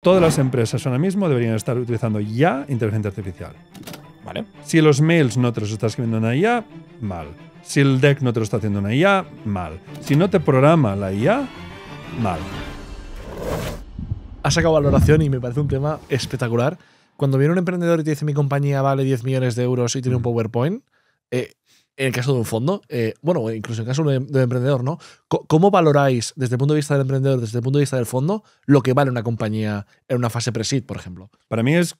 Todas las empresas ahora mismo deberían estar utilizando ya inteligencia artificial. Vale. Si los mails no te los está escribiendo una IA, mal. Si el deck no te lo está haciendo una IA, mal. Si no te programa la IA, mal. Has sacado valoración y me parece un tema espectacular. Cuando viene un emprendedor y te dice mi compañía vale 10 millones de euros y tiene un PowerPoint, eh, en el caso de un fondo, eh, bueno, incluso en el caso de un em-, emprendedor, ¿no? ¿Cómo valoráis desde el punto de vista del emprendedor, desde el punto de vista del fondo, lo que vale una compañía en una fase pre-seed, por ejemplo? Para mí es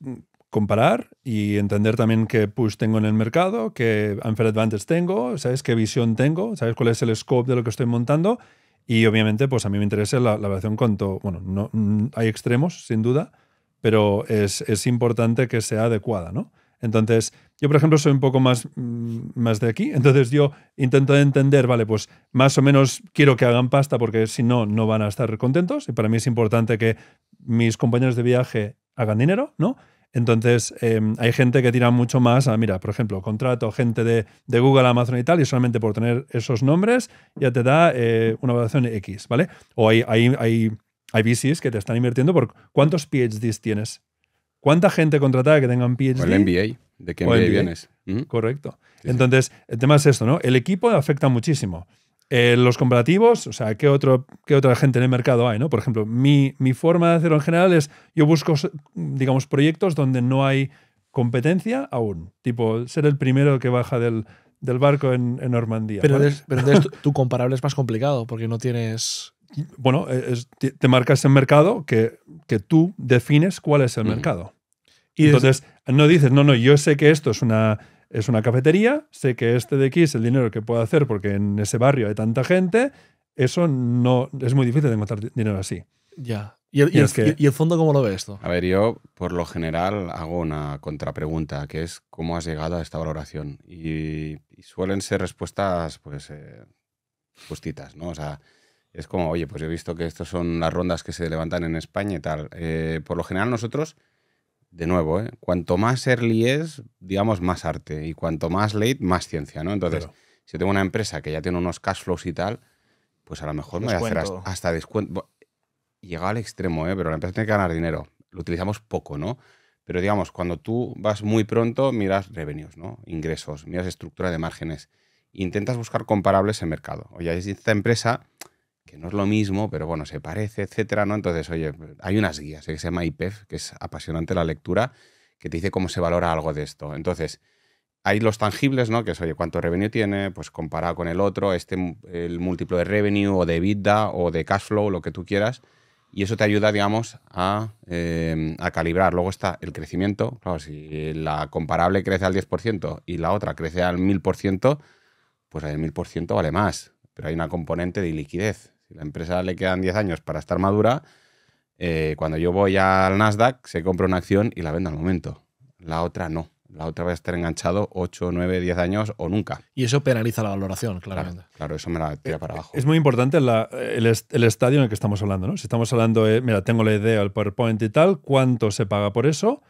comparar y entender también qué push tengo en el mercado, qué unfair advantage tengo, ¿sabes? ¿Qué visión tengo? ¿Sabes cuál es el scope de lo que estoy montando? Y obviamente, pues a mí me interesa la, valoración con todo. bueno, no, hay extremos, sin duda, pero es, es importante que sea adecuada, ¿no? Entonces, yo, por ejemplo, soy un poco más, mm, más de aquí. Entonces, yo intento entender, vale, pues más o menos quiero que hagan pasta porque si no, no van a estar contentos. Y para mí es importante que mis compañeros de viaje hagan dinero, ¿no? Entonces, em, hay gente que tira mucho más a, mira, por ejemplo, contrato gente de, Google, Amazon y tal, y solamente por tener esos nombres ya te da eh, una valoración X, ¿vale? O hay, hay, hay, hay VCs que te están invirtiendo por cuántos PhDs tienes ¿Cuánta gente contratada que tengan PhD? O el MBA. ¿De qué MBA, vienes? Correcto. Entonces, el tema es esto, ¿no? El equipo afecta muchísimo. Eh, los comparativos, o sea, ¿qué, otro, ¿qué otra gente en el mercado hay? ¿no? Por ejemplo, mi, mi, forma de hacerlo en general es, yo busco, digamos, proyectos donde no hay competencia aún, tipo ser el primero que baja del, barco en, Normandía. Pero, tu comparable es más complicado porque no tienes bueno, eh, te marcas el mercado que, tú defines cuál es el mercado. Y Entonces, no dices, no, no, yo sé que esto es una, es una cafetería, sé que este de aquí es el dinero que puedo hacer porque en ese barrio hay tanta gente. Eso no es muy difícil de matar dinero así. Ya. ¿Y el, fondo cómo lo ve esto? A ver, yo por lo general hago una contrapregunta, que es cómo has llegado a esta valoración. Y, suelen ser respuestas, pues, eh, justitas, ¿no? O sea, es como, oye, pues he visto que estas son las rondas que se levantan en España y tal. Eh, por lo general nosotros, de nuevo, eh, cuanto más early es, digamos, más arte. Y cuanto más late, más ciencia, ¿no? Entonces, si tengo una empresa que ya tiene unos cash flows y tal, pues a lo mejor me voy a hacer hasta, descuento. Llega al extremo, eh, Pero la empresa tiene que ganar dinero. Lo utilizamos poco, ¿no? Pero digamos, cuando tú vas muy pronto, miras revenues, ¿no? Ingresos, miras estructura de márgenes. Intentas buscar comparables en mercado. Oye, esta empresa que no es lo mismo, pero bueno, se parece, etcétera, ¿no? Entonces, oye, hay unas guías eh, que se llama IPEF, que es apasionante la lectura, que te dice cómo se valora algo de esto. Entonces, hay los tangibles, ¿no? Que es, oye, cuánto revenue tiene, pues comparado con el otro, este, el múltiplo de revenue o de vida, o de cash flow, lo que tú quieras. Y eso te ayuda, digamos, a, em, a calibrar. Luego está el crecimiento. Claro, si la comparable crece al 10% y la otra crece al 1000%, pues el 1000% vale más. Pero hay una componente de liquidez. Si la empresa le quedan 10 años para estar madura, eh, cuando yo voy al Nasdaq, se compra una acción y la vendo al momento. La otra no. La otra va a estar enganchado 8, 9, 10 años o nunca. Y eso penaliza la valoración, claramente. Claro, eso me la tira para abajo. Es muy importante el, estadio en el que estamos hablando, ¿no? Si estamos hablando, de, mira, tengo la idea, del PowerPoint y tal, ¿cuánto se paga por eso?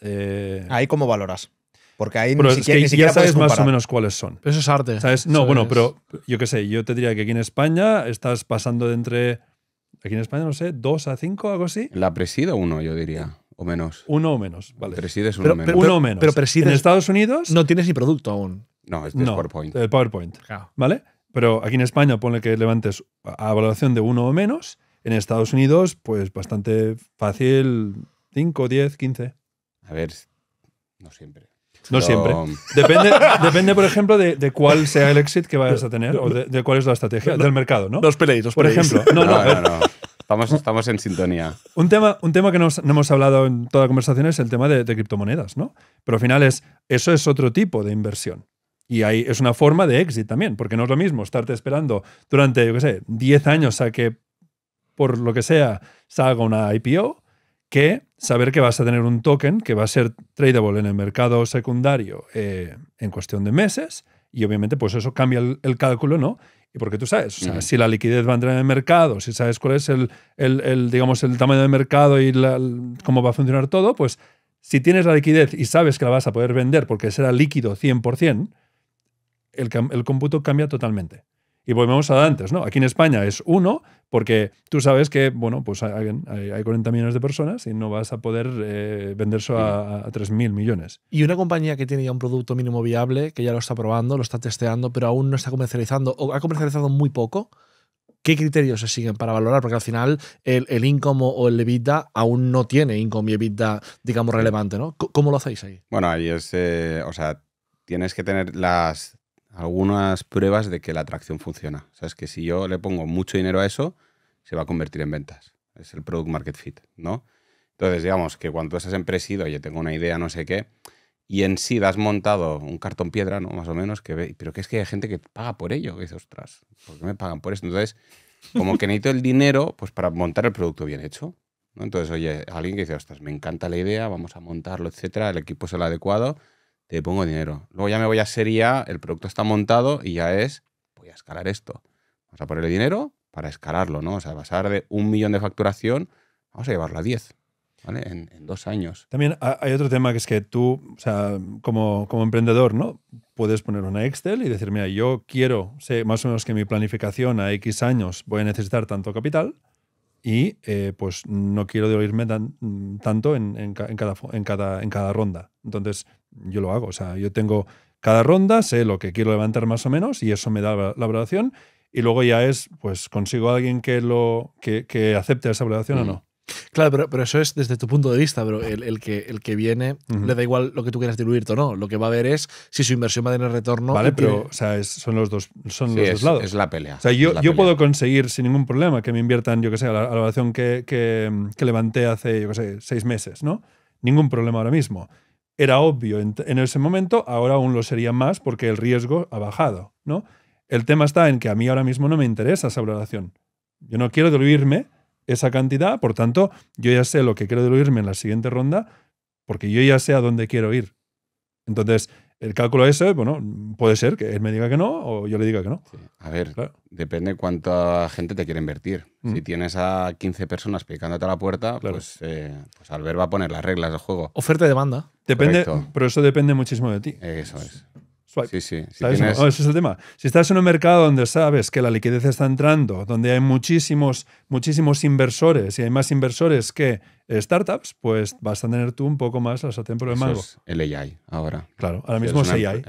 Eh, Ahí cómo valoras. Porque ahí ni siquiera, ya sabes más o menos cuáles son. eso es arte. No, bueno, pero yo qué sé, yo te diría que aquí en España estás pasando de entre, aquí en España no sé, dos a cinco algo así. La presida uno, yo diría. O menos. Uno o menos, vale. Presides uno pero, menos. uno o menos. Pero presides. En Estados Unidos. No tienes ni producto aún. No, es PowerPoint. El PowerPoint. ¿Vale? Pero aquí en España pone que levantes a evaluación de uno o menos. En Estados Unidos, pues bastante fácil, 5, 10, 15. A ver, no siempre. No siempre. Depende, depende, por ejemplo, de, cuál sea el exit que vayas a tener o de, cuál es la estrategia del mercado, ¿no? Los peleéis, Por ejemplo, no, no, no, estamos, en sintonía. Un tema, un tema que no hemos hablado en toda conversación es el tema de, criptomonedas, ¿no? Pero al final eso es otro tipo de inversión. Y ahí es una forma de exit también, porque no es lo mismo estarte esperando durante, yo qué sé, 10 años a que, por lo que sea, salga una IPO que saber que vas a tener un token que va a ser tradable en el mercado secundario eh, en cuestión de meses y obviamente pues eso cambia el, cálculo, ¿no? Y porque tú sabes, si la liquidez va a entrar en el mercado, si sabes cuál es el, el, digamos, el tamaño del mercado y la, cómo va a funcionar todo, pues si tienes la liquidez y sabes que la vas a poder vender porque será líquido 100%, el, el cómputo cambia totalmente. Y volvemos a antes, ¿no? Aquí en España es uno, porque tú sabes que, bueno, pues hay, 40 millones de personas y no vas a poder eh, venderse a, 3.000 millones. Y una compañía que tiene ya un producto mínimo viable, que ya lo está probando, lo está testeando, pero aún no está comercializando, o ha comercializado muy poco, ¿qué criterios se siguen para valorar? Porque al final el, el income o el EBITDA aún no tiene income y EBITDA, digamos, relevante, ¿no? ¿Cómo lo hacéis ahí? Bueno, ahí es, eh, o sea, tienes que tener las algunas pruebas de que la atracción funciona. O sea, es que si yo le pongo mucho dinero a eso, se va a convertir en ventas. Es el product market fit, ¿no? Entonces, digamos que cuando estás en presidio, oye, tengo una idea, no sé qué, y en sí has montado un cartón piedra, ¿no? Más o menos, que ve, pero que es que hay gente que paga por ello. Y dice, ostras, ¿por qué me pagan por esto? Entonces, como que necesito el dinero pues, para montar el producto bien hecho. ¿no? Entonces, oye, alguien que dice, ostras, me encanta la idea, vamos a montarlo, etcétera, el equipo es el adecuado, te pongo dinero. Luego ya me voy a sería, el producto está montado y ya es, voy a escalar esto. Vamos a ponerle dinero para escalarlo, ¿no? O sea, pasar de un millón de facturación, vamos a llevarlo a 10. ¿Vale? En, dos años. También hay otro tema que es que tú, o sea, como, como, emprendedor, ¿no? Puedes poner una Excel y decir, mira, yo quiero, sé más o menos que mi planificación a X años voy a necesitar tanto capital y eh, pues no quiero de oírme tan, mm, tanto en, cada, en, cada, en cada ronda. Entonces yo lo hago, o sea, yo tengo cada ronda, sé lo que quiero levantar más o menos y eso me da la, valoración y luego ya es, pues consigo a alguien que, lo, que, que acepte esa valoración o mm. no. Claro, pero, eso es desde tu punto de vista, pero el, que, el que viene le da igual lo que tú quieras diluirte o no. Lo que va a ver es si su inversión va a tener retorno. Vale, pero son los dos, son los dos lados. Es la pelea. yo, puedo conseguir sin ningún problema que me inviertan, yo que sé, la, valoración evaluación que, levanté hace, yo que sé, seis meses, ¿no? Ningún problema ahora mismo. Era obvio en, en ese momento, ahora aún lo sería más porque el riesgo ha bajado, ¿no? El tema está en que a mí ahora mismo no me interesa esa valoración. Yo no quiero diluirme esa cantidad, por tanto, yo ya sé lo que quiero diluirme en la siguiente ronda, porque yo ya sé a dónde quiero ir. Entonces, el cálculo ese, bueno, puede ser que él me diga que no o yo le diga que no. A ver, depende cuánta gente te quiere invertir. Mm. Si tienes a 15 personas picándote a la puerta, pues, eh, pues, Albert va a poner las reglas del juego. Oferta de demanda. Depende, pero eso depende muchísimo de ti. Eso es. Sí, Sí, sí. ese es el tema. Si estás en un mercado donde sabes que la liquidez está entrando, donde hay muchísimos, muchísimos inversores y hay más inversores que startups, pues vas a tener tú un poco más la sartén el el AI ahora. Claro, ahora mismo es, AI.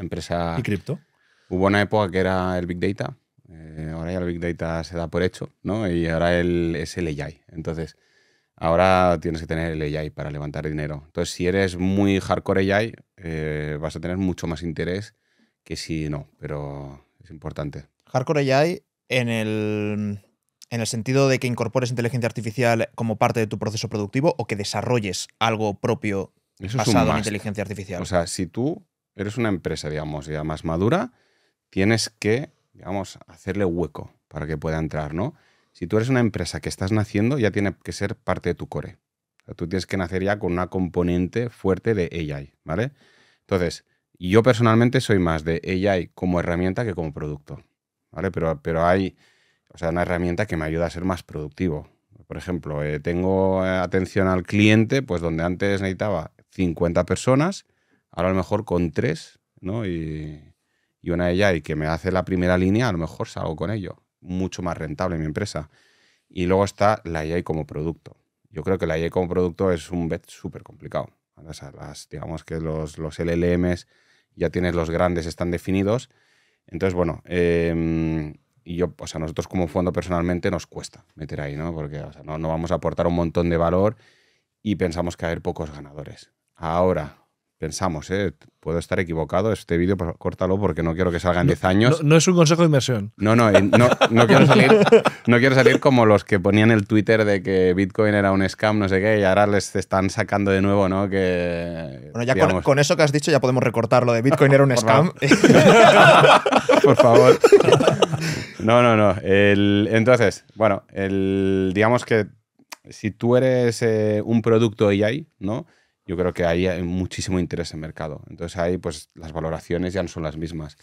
Y cripto. Hubo una época que era el Big Data. Eh, ahora ya el Big Data se da por hecho, ¿no? Y ahora es el AI. Entonces, ahora tienes que tener el AI para levantar dinero. Entonces, si eres muy hardcore AI, eh, vas a tener mucho más interés que sí no, pero es importante. Hardcore AI en el, en el sentido de que incorpores inteligencia artificial como parte de tu proceso productivo o que desarrolles algo propio basado en inteligencia artificial. O sea, si tú eres una empresa, digamos, ya más madura, tienes que, digamos, hacerle hueco para que pueda entrar, ¿no? Si tú eres una empresa que estás naciendo, ya tiene que ser parte de tu core. O sea, tú tienes que nacer ya con una componente fuerte de AI, ¿vale? Entonces, y yo personalmente soy más de AI como herramienta que como producto. ¿vale? Pero, pero hay o sea, una herramienta que me ayuda a ser más productivo. Por ejemplo, eh, tengo eh, atención al cliente, pues donde antes necesitaba 50 personas, ahora a lo mejor con tres, ¿no? Y, y una AI que me hace la primera línea, a lo mejor salgo con ello. Mucho más rentable mi empresa. Y luego está la AI como producto. Yo creo que la AI como producto es un bet súper complicado. digamos que los, los LLMs ya tienes los grandes, están definidos. Entonces, bueno, em, y yo, o sea, nosotros como fondo personalmente nos cuesta meter ahí, ¿no? Porque no, vamos a aportar un montón de valor y pensamos que hay pocos ganadores. Ahora, pensamos, ¿eh? puedo estar equivocado, este vídeo pues, córtalo porque no quiero que salga en 10 años. No, es un consejo de inversión. No, no, no, quiero salir, no quiero salir como los que ponían el Twitter de que Bitcoin era un scam, no sé qué, y ahora les están sacando de nuevo, ¿no? Que, bueno, ya con, eso que has dicho ya podemos recortar lo de Bitcoin era un scam. Por favor. No, no, no. entonces, bueno, el, digamos que si tú eres eh, un producto AI, ¿no? yo creo que hay eh, muchísimo interés en mercado. Entonces ahí pues las valoraciones ya no son las mismas.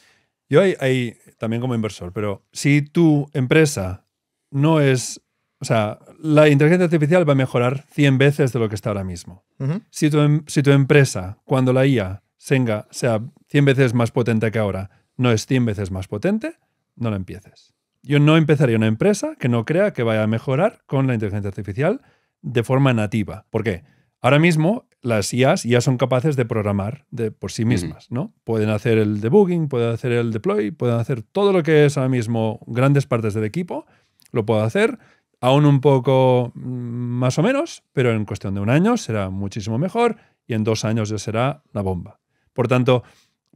Yo ahí, también como inversor, pero si tu empresa no es o sea, la inteligencia artificial va a mejorar 100 veces de lo que está ahora mismo. si, tu, em, si, tu, empresa, cuando la IA sea 100 veces más potente que ahora, no es 100 veces más potente, no la empieces. Yo no empezaría una empresa que no crea que vaya a mejorar con la inteligencia artificial de forma nativa. ¿Por qué? Ahora mismo las IAs ya son capaces de programar de, por sí mismas, ¿no? Pueden hacer el debugging, pueden hacer el deploy, pueden hacer todo lo que es ahora mismo grandes partes del equipo, lo puedo hacer, aún un poco mm, más o menos, pero en cuestión de un año será muchísimo mejor y en dos años ya será la bomba. Por tanto,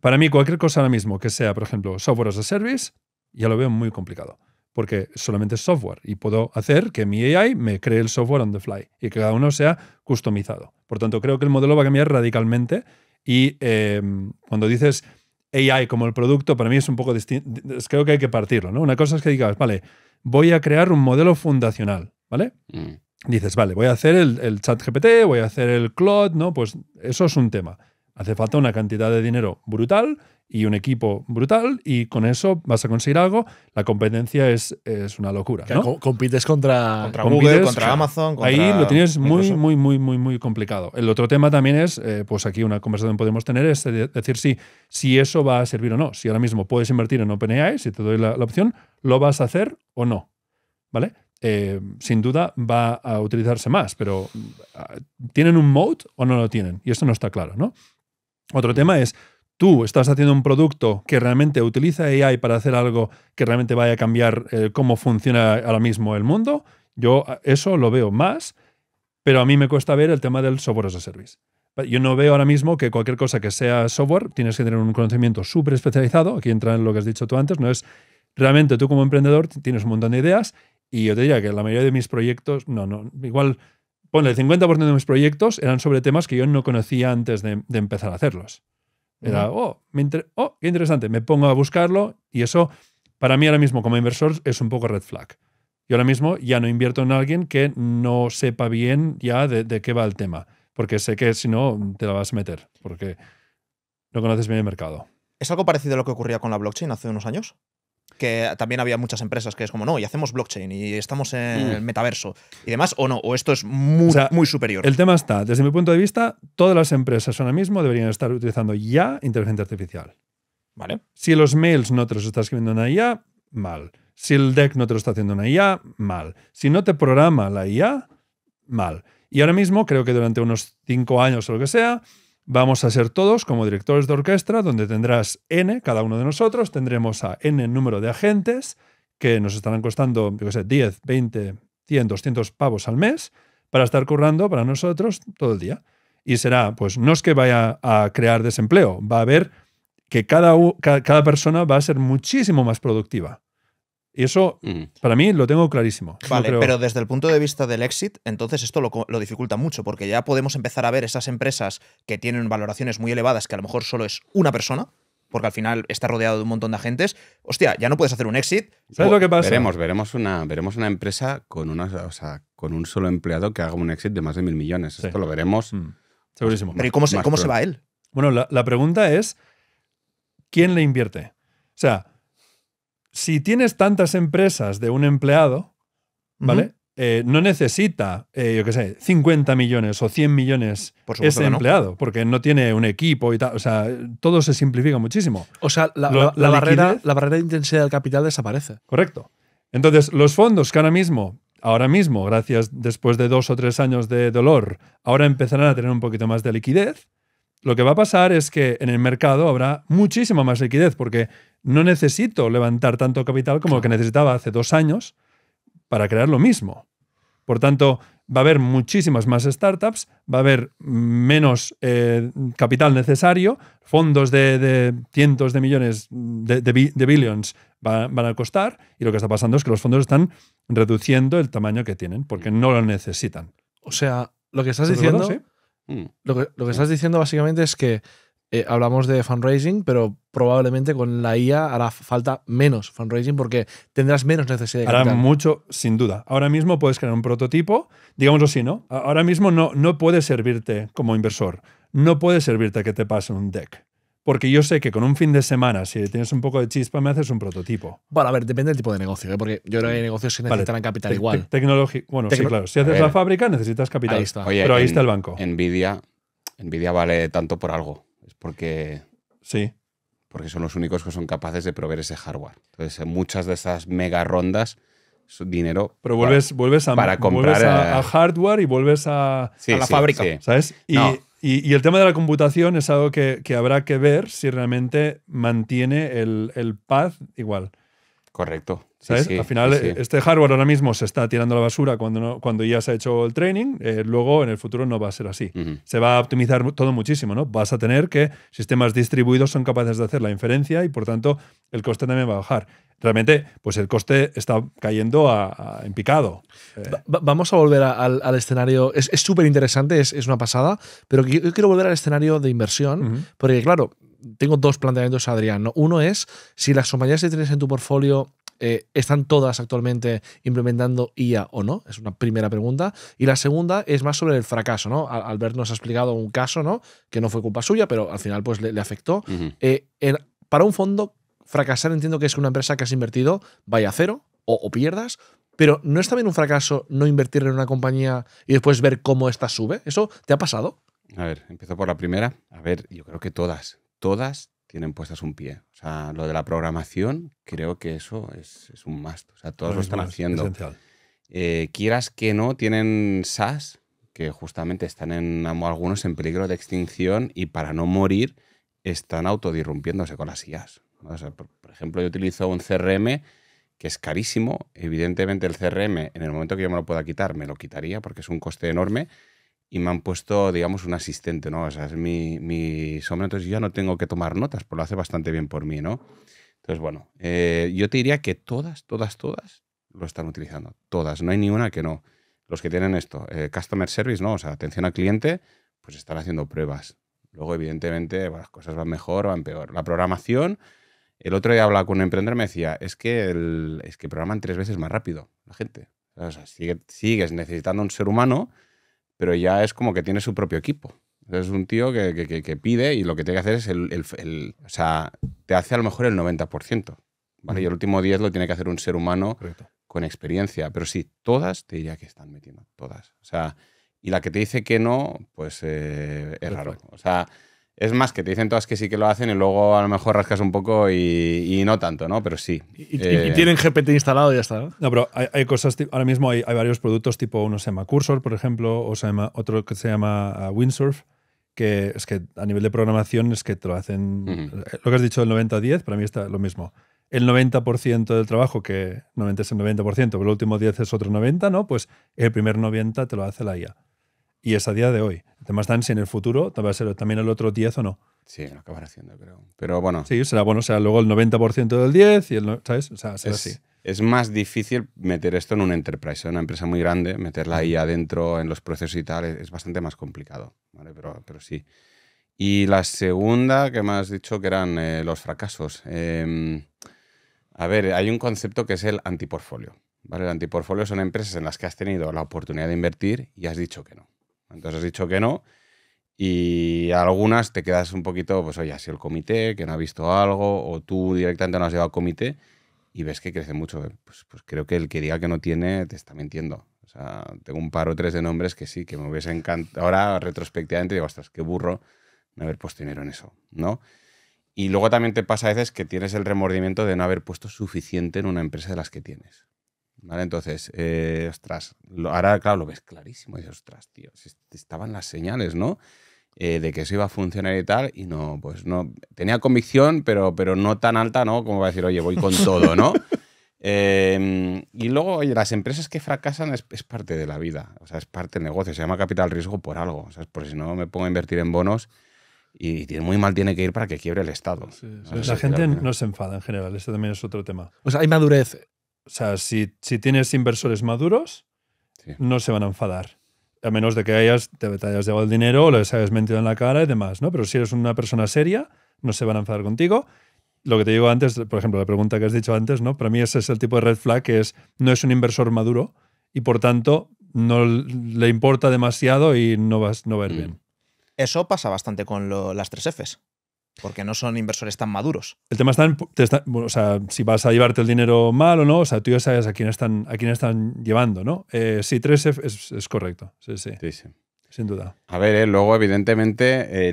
para mí cualquier cosa ahora mismo que sea, por ejemplo, software as a service, ya lo veo muy complicado porque solamente es software y puedo hacer que mi AI me cree el software on the fly y que cada uno sea customizado. Por tanto, creo que el modelo va a cambiar radicalmente y em, cuando dices AI como el producto, para mí es un poco distinto, creo que hay que partirlo, ¿no? Una cosa es que digas, vale, voy a crear un modelo fundacional, ¿vale? Mm. Dices, vale, voy a hacer el, el chat GPT, voy a hacer el Cloud, ¿no? Pues eso es un tema. Hace falta una cantidad de dinero brutal y un equipo brutal y con eso vas a conseguir algo. La competencia es, es una locura. compites contra, Google, contra Amazon. Contra ahí lo tienes muy, muy, muy, muy, muy complicado. El otro tema también es, eh, pues aquí una conversación podemos tener, es decir si, si eso va a servir o no. Si ahora mismo puedes invertir en OpenAI, si te doy la, opción, ¿lo vas a hacer o no? ¿Vale? Eh, sin duda va a utilizarse más, pero mm, ah, ¿tienen un mode o no lo tienen? Y eso no está claro, ¿no? Otro tema es, tú estás haciendo un producto que realmente utiliza AI para hacer algo que realmente vaya a cambiar eh, cómo funciona ahora mismo el mundo. Yo ah, eso lo veo más, pero a mí me cuesta ver el tema del software as a service. Yo no veo ahora mismo que cualquier cosa que sea software tienes que tener un conocimiento súper especializado. Aquí entra en lo que has dicho tú antes, no es realmente tú como emprendedor tienes un montón de ideas y yo te diría que la mayoría de mis proyectos, no, no, igual bueno, el 50% de mis proyectos eran sobre temas que yo no conocía antes de, empezar a hacerlos. Era, oh, oh, qué interesante, me pongo a buscarlo y eso para mí ahora mismo como inversor es un poco red flag. Yo ahora mismo ya no invierto en alguien que no sepa bien ya de, de qué va el tema, porque sé que si no te la vas a meter, porque no conoces bien el mercado. ¿Es algo parecido a lo que ocurría con la blockchain hace unos años? que también había muchas empresas que es como, no, y hacemos blockchain y estamos en mm. el metaverso y demás, o no, o esto es muy, superior. El tema está, desde mi punto de vista, todas las empresas ahora mismo deberían estar utilizando ya inteligencia artificial. ¿Vale? Si los mails no te los está escribiendo una IA, mal. Si el deck no te lo está haciendo una IA, mal. Si no te programa la IA, mal. Y ahora mismo creo que durante unos cinco años o lo que sea, Vamos a ser todos como directores de orquesta, donde tendrás N, cada uno de nosotros, tendremos a N número de agentes, que nos estarán costando, yo qué sé, 10, 20, 100, 200 pavos al mes, para estar currando para nosotros todo el día. Y será, pues no es que vaya a crear desempleo, va a haber que cada, cada persona va a ser muchísimo más productiva. Y eso, mm. para mí, lo tengo clarísimo. Vale, pero desde el punto de vista del exit, entonces esto lo, dificulta mucho, porque ya podemos empezar a ver esas empresas que tienen valoraciones muy elevadas, que a lo mejor solo es una persona, porque al final está rodeado de un montón de agentes. Hostia, ya no puedes hacer un exit. Veremos, una, veremos una empresa con, una, con un solo empleado que haga un exit de más de mil millones. Esto lo veremos. Mm. Segurísimo. pero ¿y cómo, se, cómo se va él? Bueno, la, la pregunta es, ¿quién le invierte? O sea, si tienes tantas empresas de un empleado, ¿vale? Eh, no necesita, eh, yo qué sé, 50 millones o 100 millones de ese empleado, porque no tiene un equipo y tal. O sea, todo se simplifica muchísimo. O sea, la, barrera, la barrera de intensidad del capital desaparece. Correcto. Entonces, los fondos que ahora mismo, ahora mismo, gracias después de dos o tres años de dolor, ahora empezarán a tener un poquito más de liquidez lo que va a pasar es que en el mercado habrá muchísima más liquidez porque no necesito levantar tanto capital como lo que necesitaba hace dos años para crear lo mismo. Por tanto, va a haber muchísimas más startups, va a haber menos eh, capital necesario, fondos de, cientos de millones de, billions van a costar y lo que está pasando es que los fondos están reduciendo el tamaño que tienen porque mm. no lo necesitan. O sea, lo que estás diciendo... Mm. Lo, que, estás diciendo básicamente es que eh, hablamos de fundraising, pero probablemente con la IA hará falta menos fundraising porque tendrás menos necesidad de Hará mucho, sin duda. Ahora mismo puedes crear un prototipo, digámoslo así, ¿no? Ahora mismo no, no puede servirte como inversor, no puede servirte que te pase un deck. Porque yo sé que con un fin de semana, si tienes un poco de chispa, me haces un prototipo. Bueno, a ver, depende del tipo de negocio, ¿eh? porque yo creo hay negocios que necesitan capital igual. Tecnológico, bueno, sí, claro. Si haces la fábrica, necesitas capital. Ahí está. pero ahí está el banco. Nvidia, Nvidia vale tanto por algo. Es porque. Sí. Porque son los únicos que son capaces de proveer ese hardware. Entonces, en muchas de esas mega rondas dinero. Pero vuelves, vuelves a, para comprar a, hardware y vuelves a, la fábrica, ¿sabes? Y, y, el tema de la computación es algo que, que habrá que ver si realmente mantiene el, el path igual. Correcto. ¿Sabes? Al final, este hardware ahora mismo se está tirando a la basura cuando, cuando ya se ha hecho el training. Eh, luego, en el futuro, no va a ser así. Se va a optimizar todo muchísimo, ¿no? Vas a tener que sistemas distribuidos son capaces de hacer la inferencia y, por tanto, el coste también va a bajar. Realmente, pues el coste está cayendo en picado. Eh. vamos a volver al, escenario. Es súper interesante, es, una pasada, pero yo quiero volver al escenario de inversión, porque, claro, tengo dos planteamientos, Adrián. Uno es si las compañías que tienes en tu portfolio eh, ¿están todas actualmente implementando IA o no? Es una primera pregunta. Y la segunda es más sobre el fracaso, ¿no? Albert nos ha explicado un caso, ¿no? Que no fue culpa suya, pero al final pues le, afectó. Eh, para un fondo, fracasar entiendo que es que una empresa que has invertido vaya a cero o, pierdas, pero ¿no es también un fracaso no invertir en una compañía y después ver cómo esta sube? ¿Eso te ha pasado? A ver, empiezo por la primera. A ver, yo creo que todas, todas, tienen puestas un pie. O sea, lo de la programación, creo que eso es, un must. O sea, todos lo están haciendo. Eh, quieras que no, tienen SaaS, que justamente están en algunos en peligro de extinción y para no morir están autodirrumpiéndose con las IAs. O sea, por, por, ejemplo, yo utilizo un CRM que es carísimo. Evidentemente el CRM, en el momento que yo me lo pueda quitar, me lo quitaría porque es un coste enorme y me han puesto, digamos, un asistente, ¿no? O sea, es mi, mi sombra, entonces yo ya no tengo que tomar notas, pero pues lo hace bastante bien por mí, ¿no? Entonces, bueno, eh, yo te diría que todas, todas, todas lo están utilizando, todas, no hay ni una que no. Los que tienen esto, eh, Customer Service, ¿no? O sea, atención al cliente, pues están haciendo pruebas. Luego, evidentemente, las cosas van mejor, van peor. La programación, el otro día hablaba con un emprendedor y me decía, es que, es que programan tres veces más rápido la gente. O sea, sigue, sigues necesitando un ser humano pero ya es como que tiene su propio equipo. Es un tío que, pide y lo que tiene que hacer es el, el, O sea, te hace a lo mejor el 90%. ¿vale? Y el último 10 lo tiene que hacer un ser humano con experiencia. Pero sí, todas te diría que están metiendo, todas. O sea, y la que te dice que no, pues eh, es raro. O sea, es más que te dicen todas que sí que lo hacen y luego a lo mejor rascas un poco y, no tanto, ¿no? Pero sí. Y, eh, tienen GPT instalado y ya está, ¿no? pero hay, cosas, ahora mismo hay, varios productos tipo, uno se llama Cursor, por ejemplo, o se llama, otro que se llama ah, Windsurf, que es que a nivel de programación es que te lo hacen, eh, lo que has dicho del 90-10, para mí está lo mismo. El 90% del trabajo, que 90 es el 90%, pero el último 10 es otro 90, ¿no? Pues el primer 90 te lo hace la IA y es a día de hoy. Además, más si en el futuro va a ser también el otro 10 o no. Sí, lo acabarán haciendo, creo. Pero bueno. Sí, será bueno, O sea, luego el 90% del 10 y el, ¿sabes? O sea, será es, así. Es más difícil meter esto en un enterprise, en una empresa muy grande, meterla ahí adentro en los procesos y tal, es, bastante más complicado, ¿vale? Pero, sí. Y la segunda que me has dicho que eran eh, los fracasos. Em, a ver, hay un concepto que es el antiportfolio. ¿vale? El antiportfolio son empresas en las que has tenido la oportunidad de invertir y has dicho que no. Entonces has dicho que no. Y algunas te quedas un poquito, pues oye, si el comité, que no ha visto algo, o tú directamente no has llegado al comité y ves que crece mucho. Pues, pues creo que el que diga que no tiene te está mintiendo. O sea, tengo un par o tres de nombres que sí, que me hubiesen encantado. Ahora, retrospectivamente, digo, ostras, qué burro no haber puesto dinero en eso, ¿no? Y luego también te pasa a veces que tienes el remordimiento de no haber puesto suficiente en una empresa de las que tienes. ¿Vale? Entonces, eh, ostras, ahora, claro, lo ves clarísimo. Y ostras, tío, estaban las señales, ¿no? Eh, de que eso iba a funcionar y tal, y no, pues no. Tenía convicción, pero, pero no tan alta, ¿no? Como va a decir, oye, voy con todo, ¿no? Em, y luego, las empresas que fracasan es, parte de la vida, o sea, es parte del negocio, se llama capital riesgo por algo, o sea, por si no me pongo a invertir en bonos y, muy mal tiene que ir para que quiebre el Estado. la, gente no se enfada en general, eso este también es otro tema. O sea, hay madurez o sea, si, tienes inversores maduros, no se van a enfadar. A menos de que hayas, te, hayas llevado el dinero o les hayas mentido en la cara y demás, ¿no? Pero si eres una persona seria, no se van a enfadar contigo. Lo que te digo antes, por ejemplo, la pregunta que has dicho antes, ¿no? Para mí ese es el tipo de red flag que es, no es un inversor maduro y por tanto no le importa demasiado y no, vas, no va a ir mm. bien. Eso pasa bastante con las tres Fs porque no son inversores tan maduros. El tema está, en, si vas a llevarte el dinero mal o no, o sea, tú ya sabes a quién están, a quién están llevando, ¿no? Eh, sí, 3F es, correcto, sí, sí. Sin duda. A ver, eh, luego evidentemente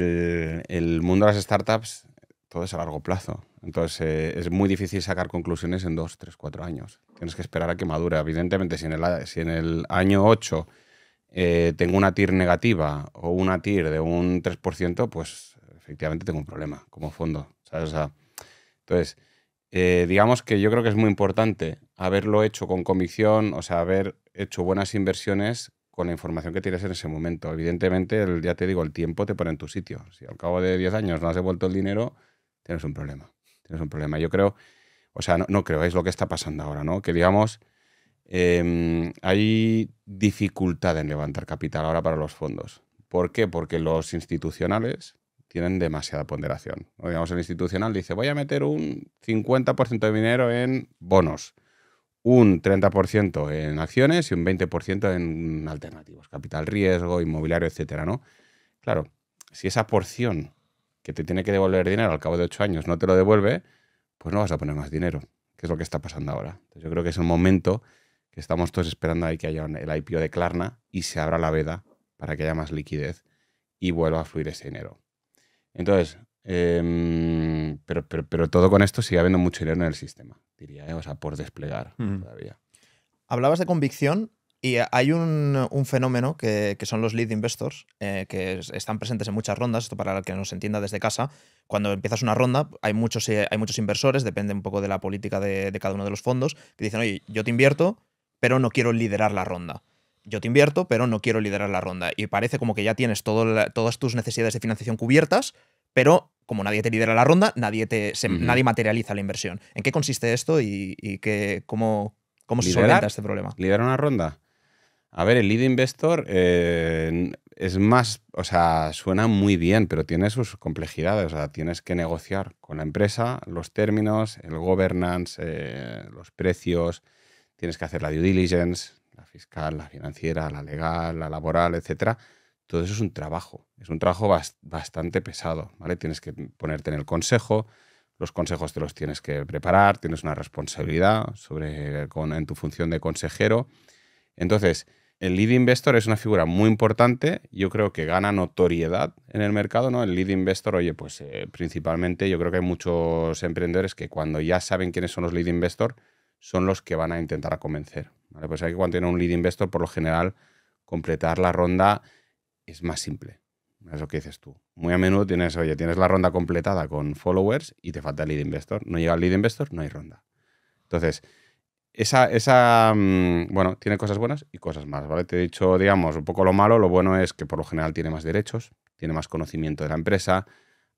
el, mundo de las startups, todo es a largo plazo. Entonces eh, es muy difícil sacar conclusiones en 2, 3, 4 años. Tienes que esperar a que madure. Evidentemente, si en el, si en el año 8 tengo una TIR negativa o una TIR de un 3%, pues efectivamente tengo un problema como fondo. entonces, eh, digamos que yo creo que es muy importante haberlo hecho con convicción, o sea, haber hecho buenas inversiones con la información que tienes en ese momento. Evidentemente, el, ya te digo, el tiempo te pone en tu sitio. Si al cabo de 10 años no has devuelto el dinero, tienes un problema. Tienes un problema. Yo creo, o sea, no, creo, es lo que está pasando ahora, ¿no? Que digamos, em, hay dificultad en levantar capital ahora para los fondos. ¿Por qué? Porque los institucionales tienen demasiada ponderación. O digamos, el institucional dice, voy a meter un 50% de dinero en bonos, un 30% en acciones y un 20% en alternativos, capital riesgo, inmobiliario, etcétera, ¿no? Claro, si esa porción que te tiene que devolver dinero al cabo de ocho años no te lo devuelve, pues no vas a poner más dinero, que es lo que está pasando ahora. yo creo que es un momento que estamos todos esperando ahí que haya el IPO de Klarna y se abra la veda para que haya más liquidez y vuelva a fluir ese dinero. Entonces, em, pero, todo con esto sigue habiendo mucho dinero en el sistema, diría, ¿eh? o sea, por desplegar todavía. Hablabas de convicción y hay un, fenómeno que, son los lead investors, eh, que están presentes en muchas rondas, esto para el que nos entienda desde casa. Cuando empiezas una ronda, hay muchos, eh, hay muchos inversores, depende un poco de la política de, de cada uno de los fondos, que dicen, oye, yo te invierto, pero no quiero liderar la ronda yo te invierto, pero no quiero liderar la ronda. Y parece como que ya tienes todas tus necesidades de financiación cubiertas, pero como nadie te lidera la ronda, nadie, te, nadie materializa la inversión. ¿En qué consiste esto y, qué, cómo, se solventa este problema? ¿Liderar una ronda? A ver, el lead investor eh, es más, o sea, suena muy bien, pero tiene sus complejidades. O sea, tienes que negociar con la empresa los términos, el governance, eh, los precios, tienes que hacer la due diligence, la fiscal, la financiera, la legal, la laboral, etcétera, todo eso es un trabajo, es un trabajo bastante pesado, ¿vale? Tienes que ponerte en el consejo, los consejos te los tienes que preparar, tienes una responsabilidad sobre, en tu función de consejero. Entonces, el lead investor es una figura muy importante, yo creo que gana notoriedad en el mercado, ¿no? El lead investor, oye, pues eh, principalmente yo creo que hay muchos emprendedores que cuando ya saben quiénes son los lead investor, son los que van a intentar convencer, pues hay que cuando tiene un lead investor, por lo general, completar la ronda es más simple. Es lo que dices tú. Muy a menudo tienes, oye, tienes la ronda completada con followers y te falta el lead investor. No llega el lead investor, no hay ronda. Entonces, esa, mm, bueno, tiene cosas buenas y cosas más. ¿vale? Te he dicho, digamos, un poco lo malo. Lo bueno es que por lo general tiene más derechos, tiene más conocimiento de la empresa,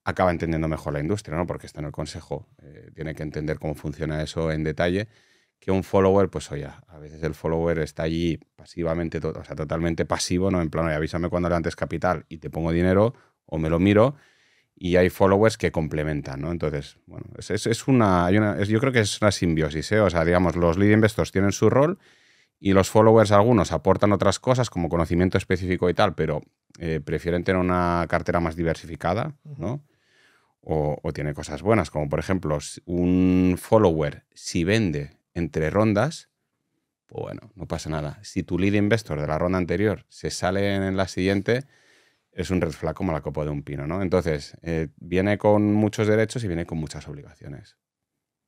acaba entendiendo mejor la industria, ¿no? Porque está en el consejo, eh, tiene que entender cómo funciona eso en detalle que un follower, pues oye, a veces el follower está allí pasivamente, o sea, totalmente pasivo, ¿no? En plan, oye, avísame cuando levantes capital y te pongo dinero o me lo miro. Y hay followers que complementan, ¿no? Entonces, bueno, es, una, yo creo que es una simbiosis, ¿eh? O sea, digamos, los lead investors tienen su rol y los followers algunos aportan otras cosas como conocimiento específico y tal, pero eh, prefieren tener una cartera más diversificada, ¿no? o, tiene cosas buenas, como por ejemplo, un follower, si vende entre rondas, pues bueno, no pasa nada. Si tu lead investor de la ronda anterior se sale en la siguiente, es un red flaco como la copa de un pino, ¿no? Entonces, eh, viene con muchos derechos y viene con muchas obligaciones.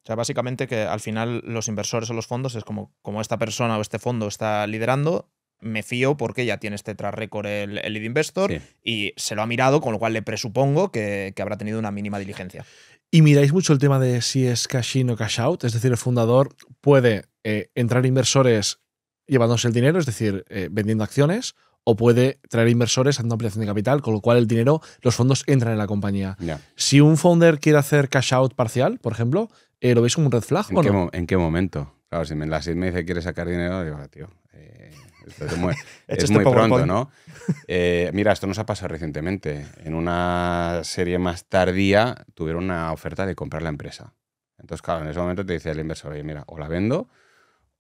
O sea, básicamente que al final los inversores o los fondos es como, como esta persona o este fondo está liderando, me fío porque ya tiene este tras récord el, lead investor y se lo ha mirado, con lo cual le presupongo que, habrá tenido una mínima diligencia. Y miráis mucho el tema de si es cash in o cash out, es decir, el fundador puede eh, entrar inversores llevándose el dinero, es decir, eh, vendiendo acciones, o puede traer inversores haciendo ampliación de capital, con lo cual el dinero, los fondos entran en la compañía. Si un founder quiere hacer cash out parcial, por ejemplo, eh, ¿lo veis como un red flag ¿En qué ¿En qué momento? Claro, si me, la me dice quiere sacar dinero, digo, tío, es muy, pronto, ¿no? Eh, mira, esto nos ha pasado recientemente. En una serie más tardía tuvieron una oferta de comprar la empresa. Entonces, claro, en ese momento te dice el inversor, oye, mira, o la vendo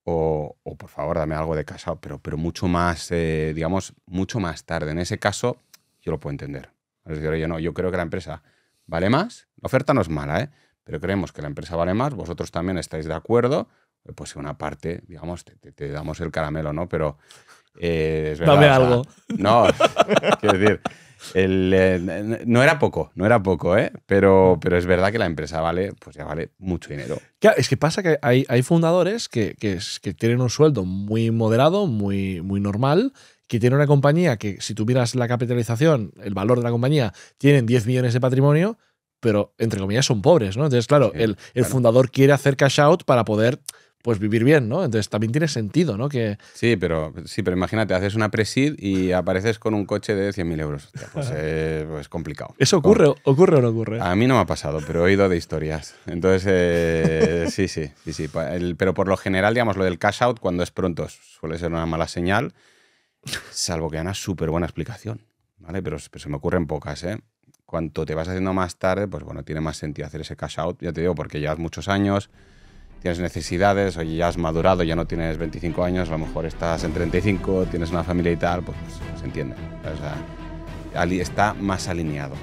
o, por favor dame algo de casa, pero, mucho más, eh, digamos, mucho más tarde. En ese caso, yo lo puedo entender. Es decir, no, yo creo que la empresa vale más. La oferta no es mala, ¿eh? Pero creemos que la empresa vale más, vosotros también estáis de acuerdo, pues una parte, digamos, te, damos el caramelo, ¿no? Pero eh, Dame algo. No, quiero decir, eh, no era poco, no era poco, ¿eh? Pero, pero es verdad que la empresa vale, pues ya vale mucho dinero. es que pasa que hay, fundadores que, que, tienen un sueldo muy moderado, muy, muy normal, que tienen una compañía que si tuvieras la capitalización, el valor de la compañía, tienen 10 millones de patrimonio, pero entre comillas son pobres, ¿no? Entonces, claro, el, fundador quiere hacer cash out para poder pues vivir bien, ¿no? Entonces también tiene sentido, ¿no? Que... Sí, pero, sí, pero imagínate, haces una presid y apareces con un coche de 100.000 euros. pues eh, es complicado. ¿Eso ocurre, ocurre o no ocurre? A mí no me ha pasado, pero he oído de historias. Entonces, eh, sí, sí, sí, sí. pero por lo general, digamos, lo del cash out cuando es pronto suele ser una mala señal, salvo que haya una súper buena explicación, ¿vale? Pero, pero se me ocurren pocas, ¿eh? Cuanto te vas haciendo más tarde, pues bueno, tiene más sentido hacer ese cash out, ya te digo, porque llevas muchos años tienes necesidades, oye, ya has madurado, ya no tienes 25 años, a lo mejor estás en 35, tienes una familia y tal, pues, pues se entiende. O sea, está más alineado.